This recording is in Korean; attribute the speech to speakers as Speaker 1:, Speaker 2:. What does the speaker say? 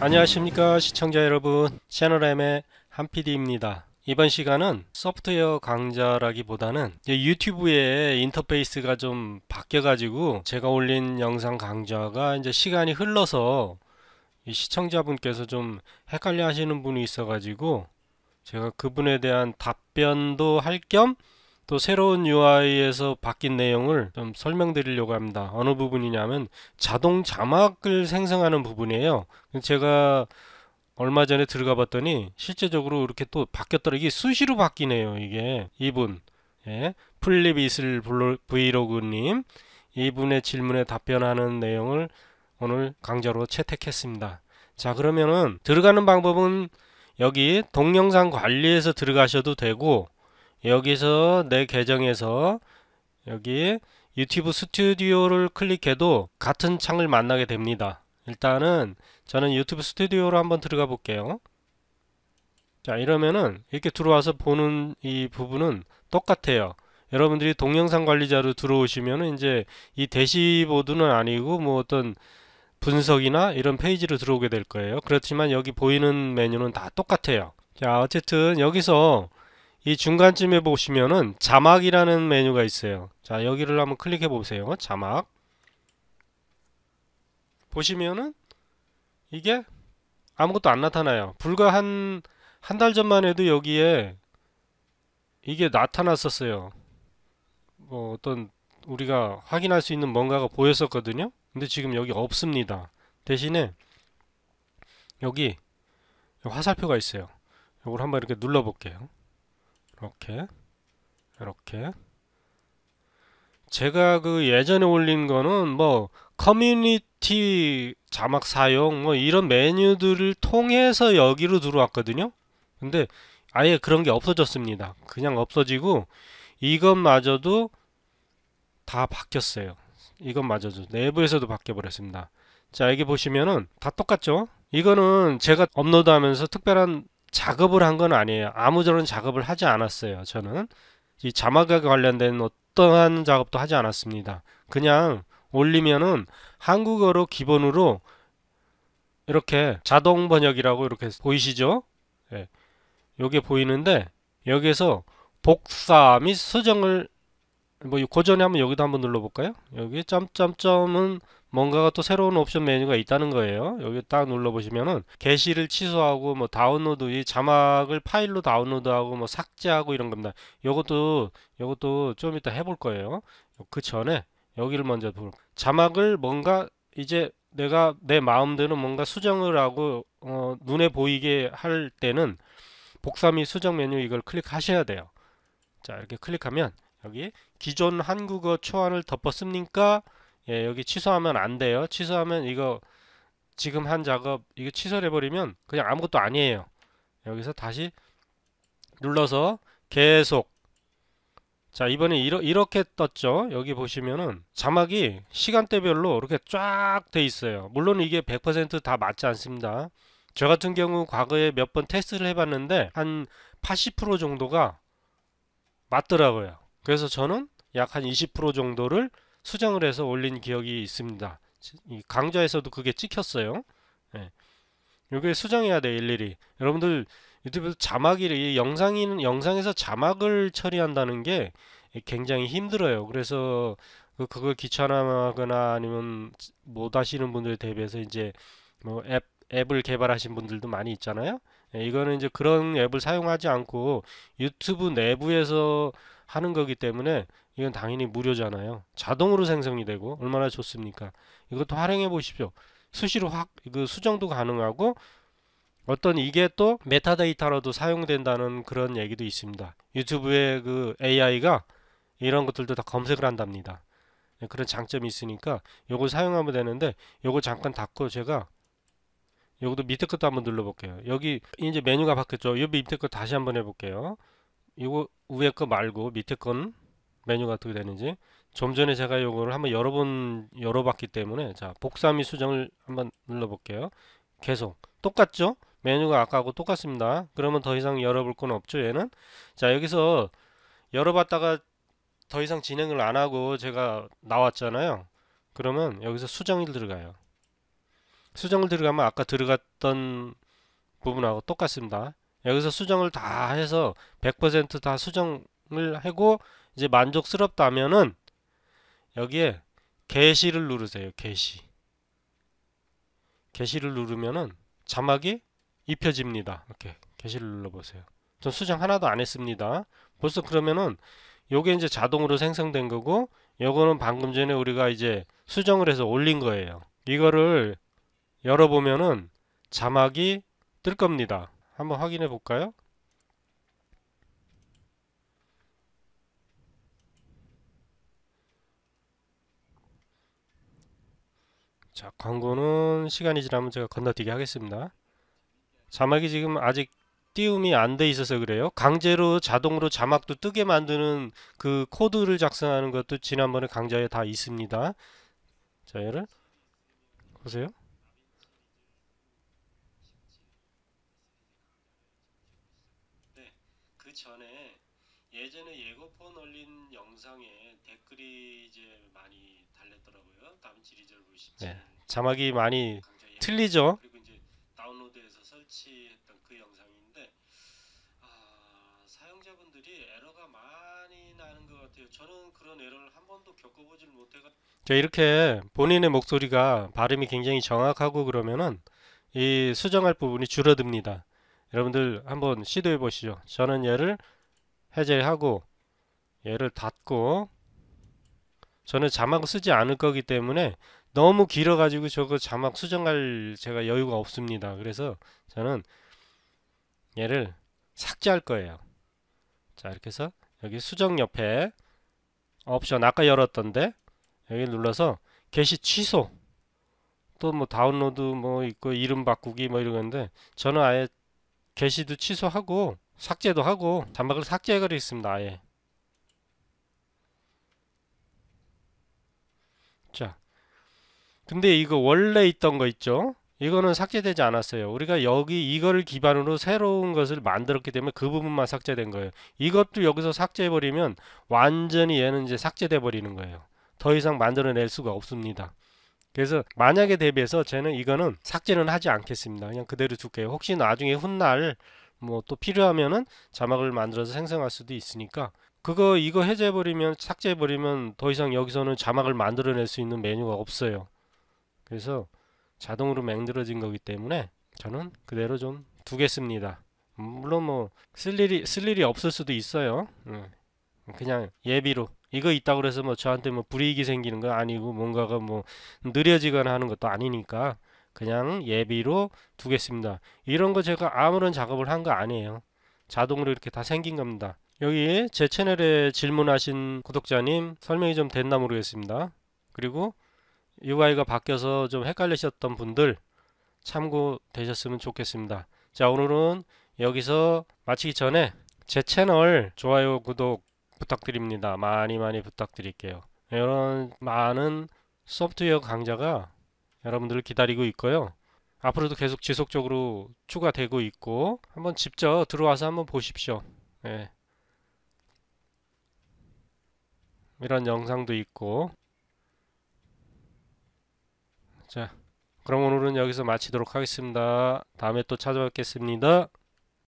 Speaker 1: 안녕하십니까 시청자 여러분 채널M의 한PD입니다 이번 시간은 소프트웨어 강좌라기보다는 유튜브의 인터페이스가 좀 바뀌어 가지고 제가 올린 영상 강좌가 이제 시간이 흘러서 시청자분께서 좀 헷갈려 하시는 분이 있어 가지고 제가 그분에 대한 답변도 할겸 또 새로운 UI에서 바뀐 내용을 좀 설명드리려고 합니다. 어느 부분이냐면 자동 자막을 생성하는 부분이에요. 제가 얼마 전에 들어가 봤더니 실제적으로 이렇게 또 바뀌었더라. 이게 수시로 바뀌네요. 이게 이분 예. 플립이슬 브이로그님 이분의 질문에 답변하는 내용을 오늘 강좌로 채택했습니다. 자 그러면은 들어가는 방법은 여기 동영상 관리에서 들어가셔도 되고 여기서 내 계정에서 여기 유튜브 스튜디오를 클릭해도 같은 창을 만나게 됩니다. 일단은 저는 유튜브 스튜디오로 한번 들어가 볼게요. 자 이러면은 이렇게 들어와서 보는 이 부분은 똑같아요. 여러분들이 동영상 관리자로 들어오시면은 이제 이 대시보드는 아니고 뭐 어떤 분석이나 이런 페이지로 들어오게 될 거예요. 그렇지만 여기 보이는 메뉴는 다 똑같아요. 자 어쨌든 여기서 이 중간쯤에 보시면은 자막이라는 메뉴가 있어요. 자 여기를 한번 클릭해 보세요. 자막 보시면은 이게 아무것도 안 나타나요. 불과 한 한 달 전만 해도 여기에 이게 나타났었어요. 뭐 어떤 우리가 확인할 수 있는 뭔가가 보였었거든요. 근데 지금 여기 없습니다. 대신에 여기 화살표가 있어요. 이걸 한번 이렇게 눌러 볼게요. 이렇게 이렇게 제가 그 예전에 올린 거는 뭐 커뮤니티 자막 사용 뭐 이런 메뉴들을 통해서 여기로 들어왔거든요 근데 아예 그런 게 없어졌습니다 그냥 없어지고 이것마저도 다 바뀌었어요 이것마저도 내부에서도 바뀌어 버렸습니다 자 여기 보시면은 다 똑같죠 이거는 제가 업로드하면서 특별한 작업을 한 건 아니에요. 아무저런 작업을 하지 않았어요. 저는 이 자막에 관련된 어떠한 작업도 하지 않았습니다. 그냥 올리면은 한국어로 기본으로 이렇게 자동 번역이라고 이렇게 보이시죠? 예. 요게 보이는데 여기에서 복사 및 수정을 뭐 고전에 한번 여기도 한번 눌러볼까요? 여기 점점점은 뭔가가 또 새로운 옵션 메뉴가 있다는 거예요. 여기 딱 눌러보시면은 게시를 취소하고 뭐 다운로드 이 자막을 파일로 다운로드하고 뭐 삭제하고 이런 겁니다. 요것도 요것도 좀 이따 해볼 거예요. 그 전에 여기를 먼저 볼 자막을 뭔가 이제 내가 내 마음대로 뭔가 수정을 하고 어, 눈에 보이게 할 때는 복사 및 수정 메뉴 이걸 클릭하셔야 돼요. 자 이렇게 클릭하면 여기 기존 한국어 초안을 덮었습니까? 예, 여기 취소하면 안 돼요. 취소하면 이거 지금 한 작업 이거 취소해 를 버리면 그냥 아무것도 아니에요. 여기서 다시 눌러서 계속 자 이번에 이러, 이렇게 떴죠 여기 보시면은 자막이 시간대별로 이렇게 쫙 돼 있어요 물론 이게 100%다 맞지 않습니다 저 같은 경우 과거에 몇 번 테스트를 해봤는데 한 80% 정도가 맞더라고요 그래서 저는 약 한 20% 정도를 수정을 해서 올린 기억이 있습니다. 강좌에서도 그게 찍혔어요. 예. 이게 수정해야 돼 일일이. 여러분들 유튜브 자막이 영상이 영상에서 자막을 처리한다는 게 굉장히 힘들어요. 그래서 그, 그걸 귀찮아하거나 아니면 못 하시는 분들 대비해서 이제 뭐 앱 앱을 개발하신 분들도 많이 있잖아요. 예, 이거는 이제 그런 앱을 사용하지 않고 유튜브 내부에서 하는 거기 때문에 이건 당연히 무료잖아요. 자동으로 생성이 되고 얼마나 좋습니까? 이것도 활용해 보십시오. 수시로 확 그 수정도 가능하고 어떤 이게 또 메타데이터로도 사용된다는 그런 얘기도 있습니다. 유튜브의 그 AI가 이런 것들도 다 검색을 한답니다. 네, 그런 장점이 있으니까 요거 사용하면 되는데 요거 잠깐 닫고 제가 여기도 밑에 것도 한번 눌러볼게요. 여기 이제 메뉴가 바뀌었죠. 여 밑에 거 다시 한번 해볼게요. 이거 위에 거 말고 밑에 건 메뉴가 어떻게 되는지 좀 전에 제가 이거를 한번 여러 번 열어봤기 때문에 자 복사 및 수정을 한번 눌러볼게요. 계속 똑같죠? 메뉴가 아까하고 똑같습니다. 그러면 더 이상 열어볼 건 없죠. 얘는 자 여기서 열어봤다가 더 이상 진행을 안 하고 제가 나왔잖아요. 그러면 여기서 수정이 들어가요. 수정을 들어가면 아까 들어갔던 부분하고 똑같습니다. 여기서 수정을 다 해서 100%다 수정을 하고 이제 만족스럽다면은 여기에 게시를 누르세요. 게시. 게시를 누르면은 자막이 입혀집니다. 이렇게 게시를 눌러보세요. 전 수정 하나도 안 했습니다. 벌써 그러면은 요게 이제 자동으로 생성된 거고 요거는 방금 전에 우리가 이제 수정을 해서 올린 거예요. 이거를 열어보면은 자막이 뜰 겁니다. 한번 확인해 볼까요? 자 광고는 시간이 지나면 제가 건너뛰기 하겠습니다. 자막이 지금 아직 띄움이 안 돼 있어서 그래요. 강제로 자동으로 자막도 뜨게 만드는 그 코드를 작성하는 것도 지난번에 강좌에 다 있습니다. 자 얘를 보세요. 그 전에 예전에 예고편 올린 영상에 댓글이 이제 많이 달렸더라고요. 다빈치 리졸브 17. 네. 자막이 많이 틀리죠. 그리고 이제 다운로드해서 설치했던 그 영상인데 아, 사용자분들이 에러가 많이 나는 것 같아요. 저는 그런 에러를 한 번도 겪어보질 못해가. 저 이렇게 본인의 목소리가 발음이 굉장히 정확하고 그러면은 이 수정할 부분이 줄어듭니다. 여러분들 한번 시도해 보시죠. 저는 얘를 해제하고 얘를 닫고 저는 자막 쓰지 않을 거기 때문에 너무 길어 가지고 저거 자막 수정할 제가 여유가 없습니다. 그래서 저는 얘를 삭제할 거예요. 자 이렇게 해서 여기 수정 옆에 옵션 아까 열었던데 여기 눌러서 게시 취소 또 뭐 다운로드 뭐 있고 이름 바꾸기 뭐 이런 건데 저는 아예 게시도 취소하고 삭제도 하고 단박을 삭제해버리겠습니다. 아예. 자, 근데 이거 원래 있던 거 있죠? 이거는 삭제되지 않았어요. 우리가 여기 이걸 기반으로 새로운 것을 만들었기 때문에 그 부분만 삭제된 거예요. 이것도 여기서 삭제해버리면 완전히 얘는 이제 삭제돼 버리는 거예요. 더 이상 만들어낼 수가 없습니다. 그래서 만약에 대비해서 쟤는 이거는 삭제는 하지 않겠습니다. 그냥 그대로 두게요 혹시 나중에 훗날 뭐 또 필요하면은 자막을 만들어서 생성할 수도 있으니까 그거 이거 해제해버리면 삭제해버리면 더 이상 여기서는 자막을 만들어낼 수 있는 메뉴가 없어요. 그래서 자동으로 만들어진 거기 때문에 저는 그대로 좀 두겠습니다. 물론 뭐 쓸 일이 쓸 일이 없을 수도 있어요. 예. 그냥 예비로 이거 있다 그래서 뭐 저한테 뭐 불이익이 생기는 거 아니고 뭔가가 뭐 느려지거나 하는 것도 아니니까 그냥 예비로 두겠습니다. 이런 거 제가 아무런 작업을 한 거 아니에요. 자동으로 이렇게 다 생긴 겁니다. 여기 제 채널에 질문하신 구독자님 설명이 좀 됐나 모르겠습니다. 그리고 UI가 바뀌어서 좀 헷갈리셨던 분들 참고되셨으면 좋겠습니다. 자 오늘은 여기서 마치기 전에 제 채널 좋아요 구독 부탁드립니다. 많이 많이 부탁드릴게요. 이런 많은 소프트웨어 강좌가 여러분들을 기다리고 있고요. 앞으로도 계속 지속적으로 추가되고 있고 한번 직접 들어와서 한번 보십시오. 네. 이런 영상도 있고 자 그럼 오늘은 여기서 마치도록 하겠습니다. 다음에 또 찾아뵙겠습니다.